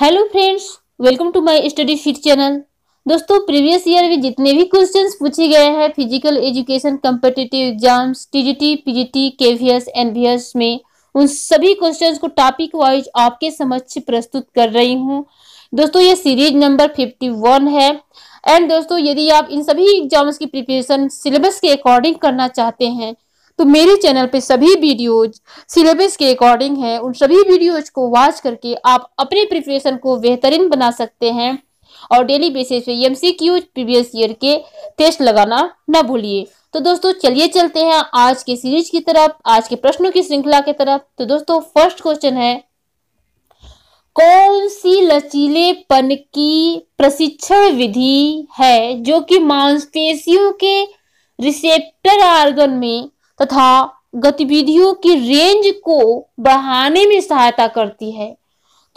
hello friends welcome to my study fit channel दोस्तों previous year में जितने भी क्वेश्चंस पूछे गए हैं physical education competitive exams TGT PGT KVS NVS में उन सभी क्वेश्चंस को टॉपिक वाइज आपके समक्ष प्रस्तुत कर रही हूँ दोस्तों ये सीरीज नंबर फिफ्टी वन है एंड दोस्तों यदि आप इन सभी एग्जाम्स की प्रिपरेशन सिलेबस के अकॉर्डिंग करना चाहते हैं तो मेरे चैनल पे सभी वीडियोज सिलेबस के अकॉर्डिंग हैं उन सभी वीडियोज को वॉच करके आप अपने प्रिपरेशन को बेहतरीन बना सकते हैं और डेली बेसिस पे M C Q previous year के टेस्ट लगाना ना भूलिए तो दोस्तों चलिए चलते हैं आज के सीरीज की तरफ आज के प्रश्नों की श्रृंखला की तरफ तो दोस्तों फर्स्ट क्वेश्चन है कौन सी लचीलेपन की प्रशिक्षण विधि है जो कि मांसपेशियों के रिसेप्टर आर्गन में तथा गतिविधियों की रेंज को बढ़ाने में सहायता करती है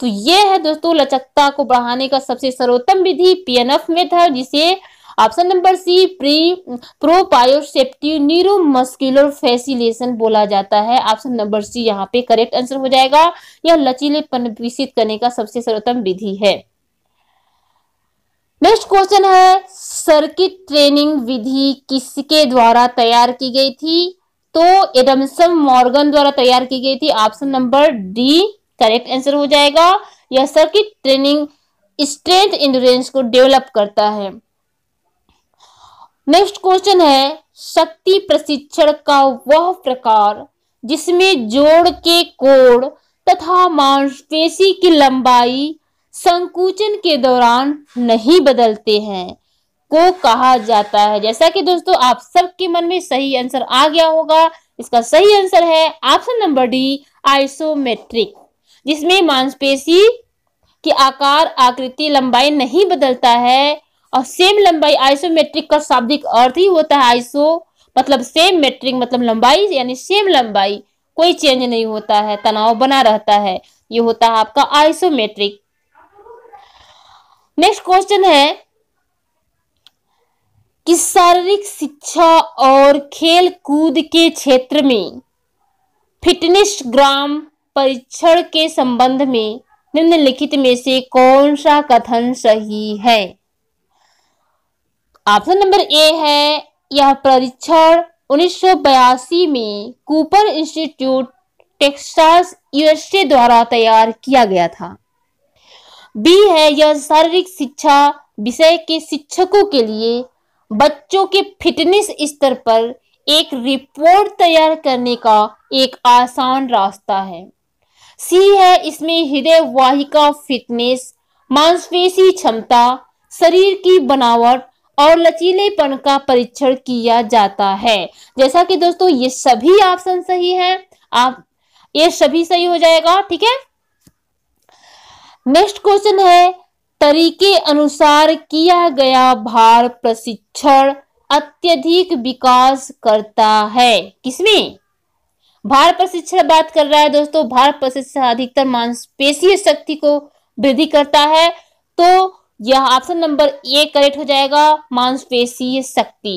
तो ये है दोस्तों लचकता को बढ़ाने का सबसे सर्वोत्तम विधि पीएनएफ मेथड जिसे option number C pre proprioceptive neuromuscular facilitation बोला जाता है ऑप्शन नंबर सी यहाँ पे करेक्ट आंसर हो जाएगा यह लचीलेपन विकसित करने का सबसे सर्वोत्तम विधि है नेक्स्ट क्वेश्चन है सर्किट ट्रेनिंग विधि किसके द्वारा तैयार की गई थी तो एडमसन मॉर्गन द्वारा तैयार की गई थी option number D correct answer हो जाएगा यह सर्किट ट्रेनिंग स्ट्रेंथ इंडोरेंस को डेवलप करता है नेक्स्ट क्वेश्चन है शक्ति प्रशिक्षण का वह प्रकार जिसमें जोड़ के कोड तथा मांसपेशी की लंबाई संकुचन के दौरान नहीं बदलते हैं को कहा जाता है जैसा कि दोस्तों आप सबके मन में सही आंसर आ गया होगा इसका सही आंसर है ऑप्शन नंबर डी आइसोमेट्रिक जिसमें मांसपेशी की आकार आकृति लंबाई नहीं बदलता है और सेम लंबाई आइसोमेट्रिक का शाब्दिक अर्थ ही होता है आइसो मतलब सेम मेट्रिक मतलब लंबाई यानी सेम लंबाई कोई चेंज नहीं होता है तनाव बना रहता है ये होता है आपका आइसोमेट्रिक नेक्स्ट क्वेश्चन है कि शारीरिक शिक्षा और खेल कूद के क्षेत्र में फिटनेस ग्राम परीक्षण के संबंध में निम्नलिखित में से कौन सा कथन सही है ऑप्शन नंबर ए है यह परीक्षण 1982 में कूपर इंस्टीट्यूट टेक्सास यूएसए द्वारा तैयार किया गया था बी है यह शारीरिक शिक्षा विषय के शिक्षकों के लिए बच्चों के फिटनेस स्तर पर एक रिपोर्ट तैयार करने का एक आसान रास्ता है सी है इसमें हृदय वाहिका फिटनेस मांसपेशी क्षमता शरीर की बनावट और लचीलेपन का परीक्षण किया जाता है जैसा कि दोस्तों ये सभी ऑप्शन सही है आप ये सभी सही हो जाएगा ठीक है नेक्स्ट क्वेश्चन है तरीके अनुसार किया गया भार प्रशिक्षण अत्यधिक विकास करता है किसमें भार प्रशिक्षण बात कर रहा है दोस्तों भार प्रशिक्षण अधिकतर मांसपेशीय शक्ति को वृद्धि करता है तो यह ऑप्शन नंबर ए करेक्ट हो जाएगा मांसपेशीय शक्ति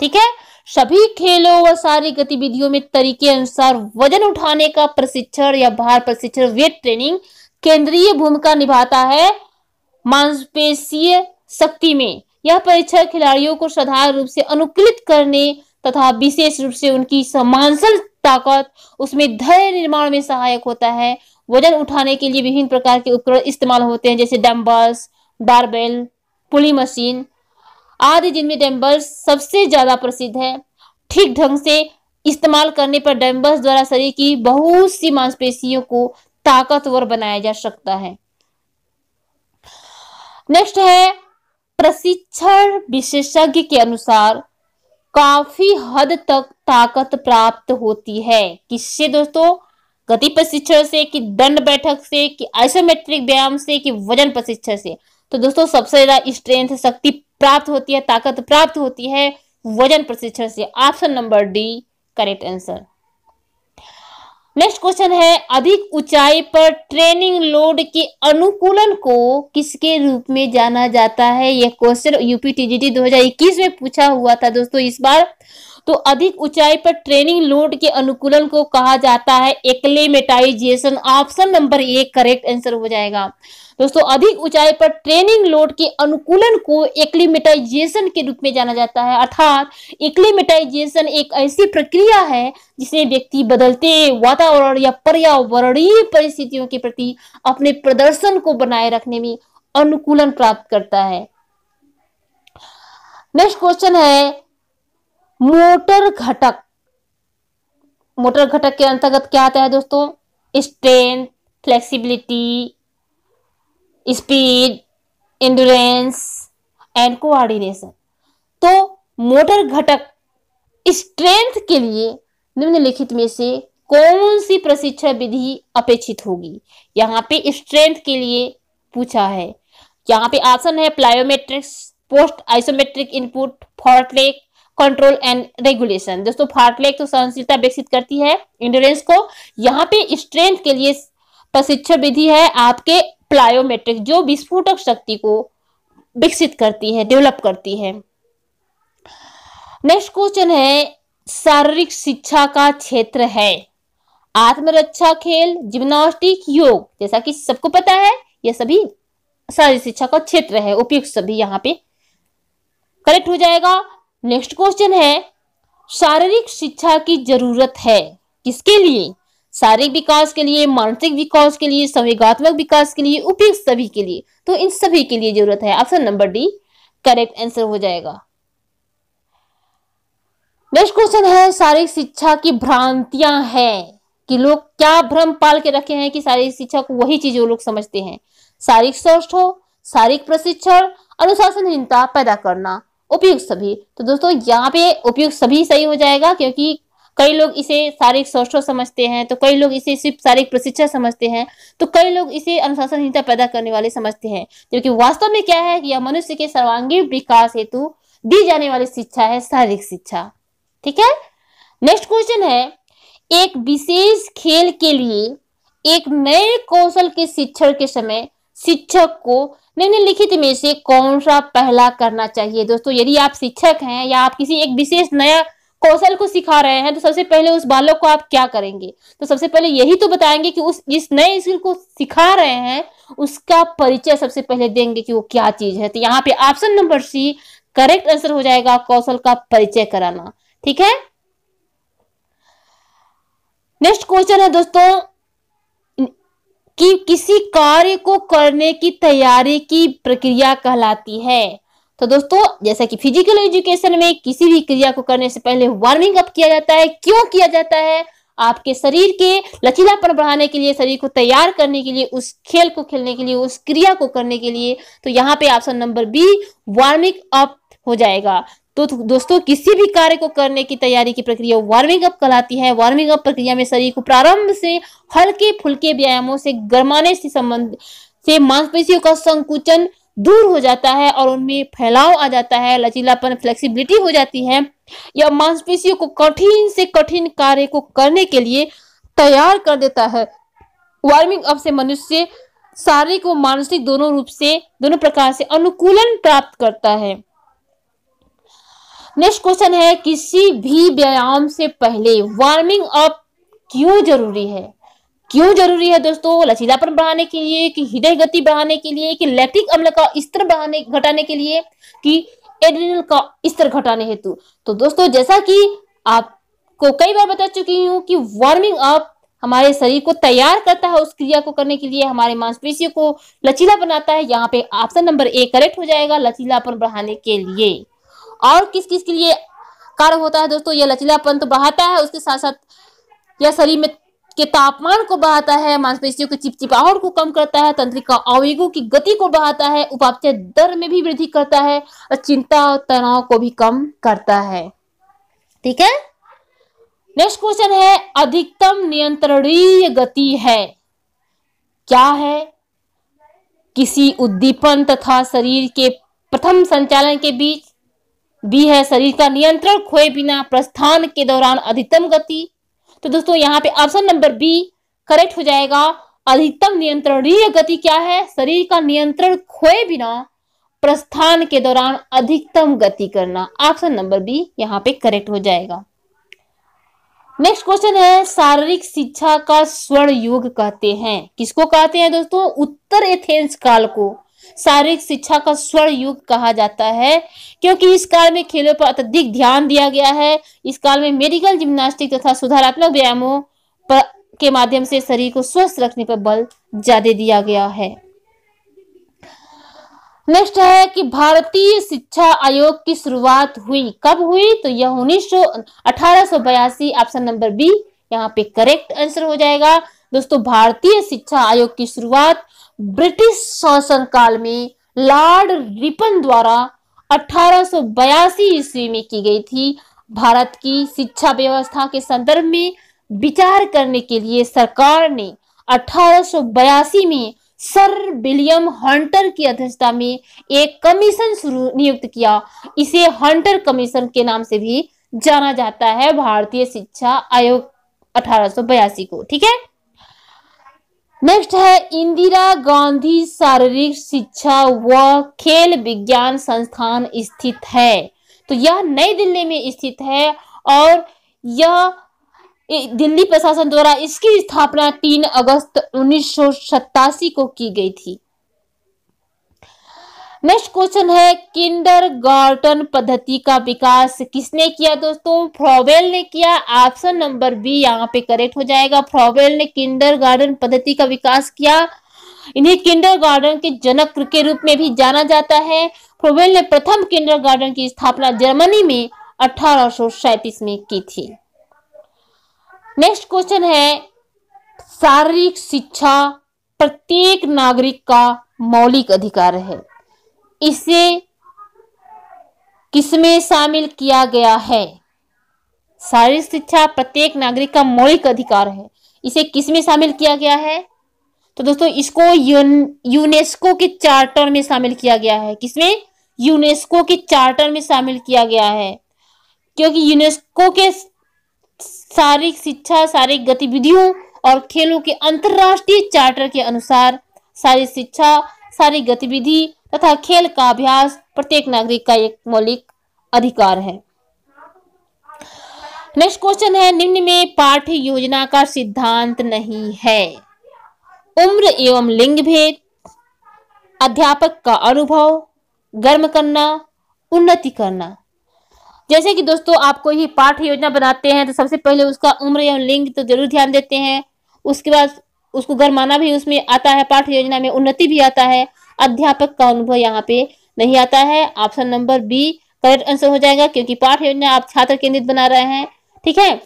ठीक है सभी खेलों व सारी गतिविधियों में तरीके अनुसार वजन उठाने का प्रशिक्षण या भार प्रशिक्षण वेट ट्रेनिंग केंद्रीय भूमिका निभाता है मांसपेशीय शक्ति में यह परीक्षा खिलाड़ियों को साधारण रूप से अनुकूलित करने तथा विशेष रूप से उनकी समानसल ताकत उसमें धैर्य निर्माण में सहायक होता है वजन उठाने के लिए विभिन्न प्रकार के उपकरण इस्तेमाल होते हैं जैसे डम्बल्स बारबेल पुली मशीन आदि जिनमें डम्बल्स सबसे ज्यादा प्रसिद्ध है ठीक ढंग से इस्तेमाल करने पर डम्बल्स द्वारा शरीर की बहुत सी मांसपेशियों को ताकतवर बनाया जा सकता है नेक्स्ट है प्रशिक्षण विशेषज्ञ के अनुसार काफी हद तक ताकत प्राप्त होती है किससे दोस्तों गति प्रशिक्षण से कि दंड बैठक से कि आइसोमेट्रिक व्यायाम से कि वजन प्रशिक्षण से तो दोस्तों सबसे ज्यादा स्ट्रेंथ शक्ति प्राप्त होती है ताकत प्राप्त होती है वजन प्रशिक्षण से option number D correct answer next question है अधिक ऊंचाई पर ट्रेनिंग लोड के अनुकूलन को किसके रूप में जाना जाता है यह क्वेश्चन यूपी टीजीटी 2021 में पूछा हुआ था दोस्तों इस बार तो अधिक ऊंचाई पर ट्रेनिंग लोड के अनुकूलन को कहा जाता है एक्लेमेटाइजेशन ऑप्शन नंबर एक करेक्ट आंसर हो जाएगा दोस्तों अधिक ऊंचाई पर ट्रेनिंग लोड के अनुकूलन को एक्लिमेटाइजेशन के रूप में जाना जाता है अर्थात एक्लिमेटाइजेशन एक ऐसी प्रक्रिया है जिसमें व्यक्ति बदलते वातावरण या पर्यावरणीय परिस्थितियों के प्रति अपने प्रदर्शन को बनाए रखने में अनुकूलन प्राप्त करता है नेक्स्ट क्वेश्चन है मोटर घटक मोटर घटक के अंतर्गत क्या आता है दोस्तों strength flexibility speed endurance and coordination तो मोटर घटक स्ट्रेंथ के लिए निम्नलिखित में से कौन सी प्रशिक्षण विधि अपेक्षित होगी यहाँ पे स्ट्रेंथ के लिए पूछा है यहाँ पे ऑप्शन है plyometrics post isometric input fartlek control and regulation दोस्तों फाटलेख तो सहनशीलता विकसित करती है इंडोरेंस को यहाँ पे स्ट्रेंथ के लिए प्रशिक्षण विधि है आपके प्लायोमेट्रिक जो विस्फोटक शक्ति को विकसित करती है डेवलप करती है नेक्स्ट क्वेश्चन है शारीरिक शिक्षा का क्षेत्र है आत्मरक्षा खेल जिम्नास्टिक योग जैसा कि सबको पता है यह सभी शारीरिक शिक्षा का क्षेत्र है उपयुक्त सभी यहाँ पे करेक्ट हो जाएगा नेक्स्ट क्वेश्चन है शारीरिक शिक्षा की जरूरत है किसके लिए शारीरिक विकास के लिए मानसिक विकास के लिए संवेगात्मक विकास के लिए उपयुक्त सभी के लिए तो इन सभी के लिए जरूरत है option number D correct answer हो जाएगा नेक्स्ट क्वेश्चन है शारीरिक शिक्षा की भ्रांतियां हैं कि लोग क्या भ्रम पाल के रखे हैं कि शारीरिक शिक्षा को वही चीज वो लोग समझते हैं शारीरिक स्वस्थ हो शारीरिक प्रशिक्षण अनुशासनहीनता पैदा करना उपयुक्त सभी तो दोस्तों यहाँ पे उपयुक्त सभी सही हो जाएगा क्योंकि कई लोग इसे शारीरिक शोषण समझते हैं तो कई लोग इसे सिर्फ शारीरिक प्रशिक्षण समझते हैं तो कई लोग इसे अनुशासनहीनता पैदा करने वाले समझते हैं क्योंकि वास्तव में क्या है कि यह मनुष्य के सर्वांगीण विकास हेतु दी जाने वाली शिक्षा है शारीरिक शिक्षा ठीक है नेक्स्ट क्वेश्चन है एक विशेष खेल के लिए एक नए कौशल के शिक्षण के समय शिक्षक को निम्नलिखित में से कौन सा पहला करना चाहिए दोस्तों यदि आप शिक्षक हैं या आप किसी एक विशेष नया कौशल को सिखा रहे हैं तो सबसे पहले उस बालक को आप क्या करेंगे तो सबसे पहले यही तो बताएंगे कि उस जिस नए स्किल को सिखा रहे हैं उसका परिचय सबसे पहले देंगे कि वो क्या चीज है तो यहाँ पे option number C correct answer हो जाएगा कौशल का परिचय कराना ठीक है नेक्स्ट क्वेश्चन है दोस्तों कि किसी कार्य को करने की तैयारी की प्रक्रिया कहलाती है तो दोस्तों जैसा कि फिजिकल एजुकेशन में किसी भी क्रिया को करने से पहले वार्मिंग अप किया जाता है क्यों किया जाता है आपके शरीर के लचीलापन बढ़ाने के लिए शरीर को तैयार करने के लिए उस खेल को खेलने के लिए उस क्रिया को करने के लिए तो यहाँ पे option number B warming up हो जाएगा तो दोस्तों किसी भी कार्य को करने की तैयारी की प्रक्रिया वार्मिंग अप कहलाती है वार्मिंग अप प्रक्रिया में शरीर को प्रारंभ से हल्के फुल्के व्यायामों से गर्माने से संबंध से मांसपेशियों का संकुचन दूर हो जाता है और उनमें फैलाव आ जाता है लचीलापन फ्लेक्सिबिलिटी हो जाती है या मांसपेशियों को कठिन से कठिन कार्य को करने के लिए तैयार कर देता है वार्मिंग अप से मनुष्य शारीरिक व मानसिक दोनों रूप से दोनों प्रकार से अनुकूलन प्राप्त करता है नेक्स्ट क्वेश्चन है किसी भी व्यायाम से पहले वार्मिंग अप क्यों जरूरी है क्यों जरूरी है दोस्तों लचीलापन बढ़ाने के लिए कि हृदय गति बढ़ाने के लिए कि लैक्टिक अम्ल का स्तर बढ़ाने घटाने के लिए कि एड्रिनल का स्तर घटाने हेतु तो दोस्तों जैसा कि आपको कई बार बता चुकी हूँ कि वार्मिंग अप हमारे शरीर को तैयार करता है उस क्रिया को करने के लिए हमारे मांसपेशियों को लचीला बनाता है यहाँ पे ऑप्शन नंबर ए करेक्ट हो जाएगा लचीलापन बढ़ाने के लिए और किस किस के लिए कार्य होता है दोस्तों यह लचीलापन तो बढ़ाता है उसके साथ साथ यह शरीर में के तापमान को बढ़ाता है मांसपेशियों की चिपचिपाहट को कम करता है तंत्रिका आवेगों की गति को बढ़ाता है उपापचय दर में भी वृद्धि करता है और चिंता और तनाव को भी कम करता है ठीक है नेक्स्ट क्वेश्चन है अधिकतम नियंत्रणीय गति है क्या है किसी उद्दीपन तथा शरीर के प्रथम संचालन के बीच बी है शरीर का नियंत्रण खोए बिना प्रस्थान के दौरान अधिकतम गति तो दोस्तों यहाँ पे ऑप्शन नंबर बी करेक्ट हो जाएगा अधिकतम नियंत्रणीय गति क्या है शरीर का नियंत्रण खोए बिना प्रस्थान के दौरान अधिकतम गति करना ऑप्शन नंबर बी यहाँ पे करेक्ट हो जाएगा नेक्स्ट क्वेश्चन है शारीरिक शिक्षा का स्वर्ण युग कहते हैं किसको कहते हैं दोस्तों उत्तर एथेंस काल को शारीरिक शिक्षा का स्वर्ण युग कहा जाता है क्योंकि इस काल में खेलों पर अत्यधिक ध्यान दिया गया है इस काल में मेडिकल जिम्नास्टिक तथा सुधारात्मक व्यायामों पर के माध्यम से शरीर को स्वस्थ रखने पर बल ज्यादा दिया गया है नेक्स्ट है कि भारतीय शिक्षा आयोग की शुरुआत हुई कब हुई तो यह उन्नीस सौ ऑप्शन नंबर बी यहाँ पे करेक्ट आंसर हो जाएगा दोस्तों भारतीय शिक्षा आयोग की शुरुआत ब्रिटिश शासन काल में लॉर्ड रिपन द्वारा 1882 ईस्वी में की गई थी भारत की शिक्षा व्यवस्था के संदर्भ में विचार करने के लिए सरकार ने 1882 में सर विलियम हंटर की अध्यक्षता में एक कमीशन शुरू नियुक्त किया इसे हंटर कमीशन के नाम से भी जाना जाता है भारतीय शिक्षा आयोग अठारह को ठीक है नेक्स्ट है इंदिरा गांधी शारीरिक शिक्षा व खेल विज्ञान संस्थान स्थित है तो यह नई दिल्ली में स्थित है और यह दिल्ली प्रशासन द्वारा इसकी स्थापना 3 अगस्त उन्नीस को की गई थी नेक्स्ट क्वेश्चन है किंडर गार्टन पद्धति का विकास किसने किया दोस्तों फ्रॉवेल ने किया ऑप्शन नंबर बी यहाँ पे करेक्ट हो जाएगा फ्रॉवेल ने किंडर गार्डन पद्धति का विकास किया इन्हें किंडर गार्डन के जनक के रूप में भी जाना जाता है फ्रोवेल ने प्रथम किंडर गार्डन की स्थापना जर्मनी में अठारह में की थी नेक्स्ट क्वेश्चन है शारीरिक शिक्षा प्रत्येक नागरिक का मौलिक अधिकार है इसे किसमें शामिल किया गया है शारीरिक शिक्षा प्रत्येक नागरिक का मौलिक अधिकार है इसे किसमें शामिल किया गया है तो दोस्तों इसको यूनेस्को के चार्टर में शामिल किया गया है किसमें यूनेस्को के चार्टर में शामिल किया गया है क्योंकि यूनेस्को के शारीरिक शिक्षा शारीरिक गतिविधियों और खेलों के अंतर्राष्ट्रीय चार्टर के अनुसार शारीरिक शिक्षा शारीरिक गतिविधि तथा खेल का अभ्यास प्रत्येक नागरिक का एक मौलिक अधिकार है नेक्स्ट क्वेश्चन है निम्न में पाठ्य योजना का सिद्धांत नहीं है उम्र एवं लिंग भेद अध्यापक का अनुभव गर्म करना उन्नति करना जैसे कि दोस्तों आपको ही पाठ्य योजना बनाते हैं तो सबसे पहले उसका उम्र एवं लिंग तो जरूर ध्यान देते हैं उसके बाद उसको गर्माना भी उसमें आता है पाठ्य योजना में उन्नति भी आता है अध्यापक का अनुभव यहाँ पे नहीं आता है option number B correct answer हो जाएगा क्योंकि पाठ योजना आप छात्र केंद्रित बना रहे हैं ठीक है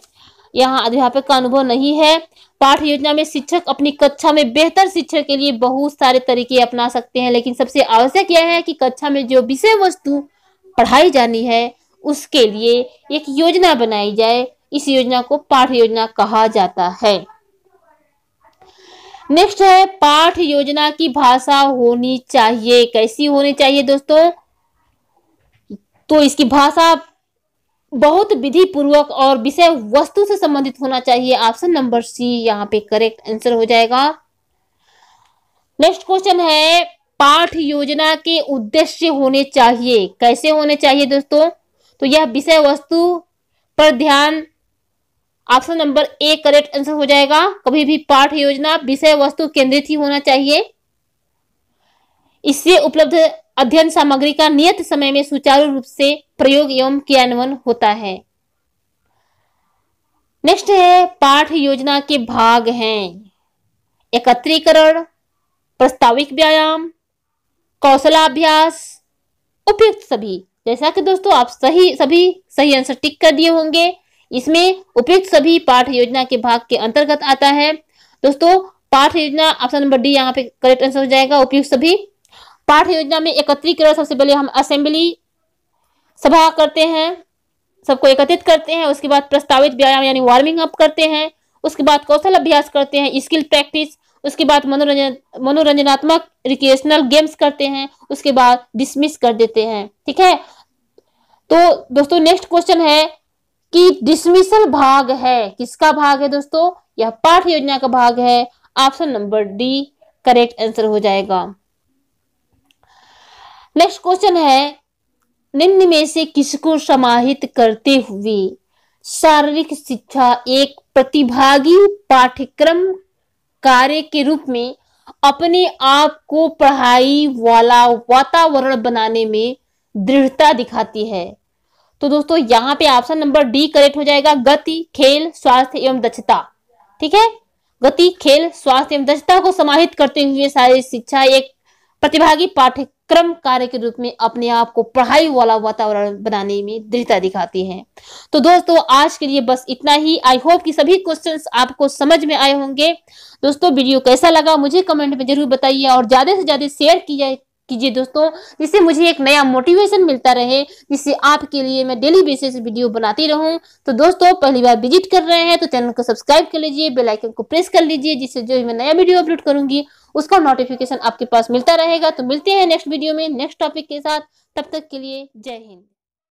यहाँ अध्यापक का अनुभव नहीं है पाठ योजना में शिक्षक अपनी कक्षा में बेहतर शिक्षा के लिए बहुत सारे तरीके अपना सकते हैं लेकिन सबसे आवश्यक यह है कि कक्षा में जो विषय वस्तु पढ़ाई जानी है उसके लिए एक योजना बनाई जाए इस योजना को पाठ योजना कहा जाता है नेक्स्ट है पाठ योजना की भाषा होनी चाहिए कैसी होनी चाहिए दोस्तों तो इसकी भाषा बहुत विधि पूर्वक और विषय वस्तु से संबंधित होना चाहिए ऑप्शन नंबर सी यहाँ पे करेक्ट आंसर हो जाएगा नेक्स्ट क्वेश्चन है पाठ योजना के उद्देश्य होने चाहिए कैसे होने चाहिए दोस्तों तो यह विषय वस्तु पर ध्यान option number A correct answer हो जाएगा कभी भी पाठ योजना विषय वस्तु केंद्रित ही होना चाहिए इससे उपलब्ध अध्ययन सामग्री का नियत समय में सुचारू रूप से प्रयोग एवं क्रियान्वयन होता है नेक्स्ट है पाठ योजना के भाग हैं एकत्रीकरण प्रस्ताविक व्यायाम कौशलाभ्यास उपयुक्त सभी जैसा कि दोस्तों आप सही सभी सही आंसर टिक कर दिए होंगे इसमें उपयुक्त सभी पाठ योजना के भाग के अंतर्गत आता है दोस्तों पाठ योजना ऑप्शन नंबर डी यहाँ पे करेक्ट आंसर हो जाएगा उपयुक्त सभी पाठ योजना में एकत्रीकरण सबसे पहले हम असेंबली सभा करते हैं सबको एकत्रित करते हैं उसके बाद प्रस्तावित व्यायाम यानी वार्मिंग अप करते हैं उसके बाद कौशल अभ्यास करते हैं स्किल प्रैक्टिस उसके बाद मनोरंजन मनोरंजनात्मक रिक्रिएशनल गेम्स करते हैं उसके बाद डिसमिस कर देते हैं ठीक है तो दोस्तों नेक्स्ट क्वेश्चन है कि डिसमिसल भाग है किसका भाग है दोस्तों यह पाठ योजना का भाग है option number D correct answer हो जाएगा नेक्स्ट क्वेश्चन है निम्न में से किसको समाहित करते हुए शारीरिक शिक्षा एक प्रतिभागी पाठ्यक्रम कार्य के रूप में अपने आप को पढ़ाई वाला वातावरण बनाने में दृढ़ता दिखाती है तो दोस्तों यहाँ पे ऑप्शन नंबर डी करेक्ट हो जाएगा गति खेल स्वास्थ्य एवं दक्षता ठीक है गति खेल स्वास्थ्य एवं दक्षता को समाहित करते हुए सारी शिक्षा एक प्रतिभागी पाठ्यक्रम कार्य के रूप में अपने आप को पढ़ाई वाला वातावरण बनाने में दृढ़ता दिखाती है तो दोस्तों आज के लिए बस इतना ही आई होप कि सभी क्वेश्चन आपको समझ में आए होंगे दोस्तों वीडियो कैसा लगा मुझे कमेंट में जरूर बताइए और ज्यादा से ज्यादा शेयर किया कीजिए दोस्तों जिससे मुझे एक नया मोटिवेशन मिलता रहे जिससे आपके लिए मैं डेली बेसिस वीडियो बनाती रहूं तो दोस्तों पहली बार विजिट कर रहे हैं तो चैनल को सब्सक्राइब कर लीजिए बेलाइकन को प्रेस कर लीजिए जिससे जो मैं नया वीडियो अपलोड करूंगी उसका नोटिफिकेशन आपके पास मिलता रहेगा तो मिलते हैं नेक्स्ट वीडियो में नेक्स्ट टॉपिक के साथ तब तक के लिए जय हिंद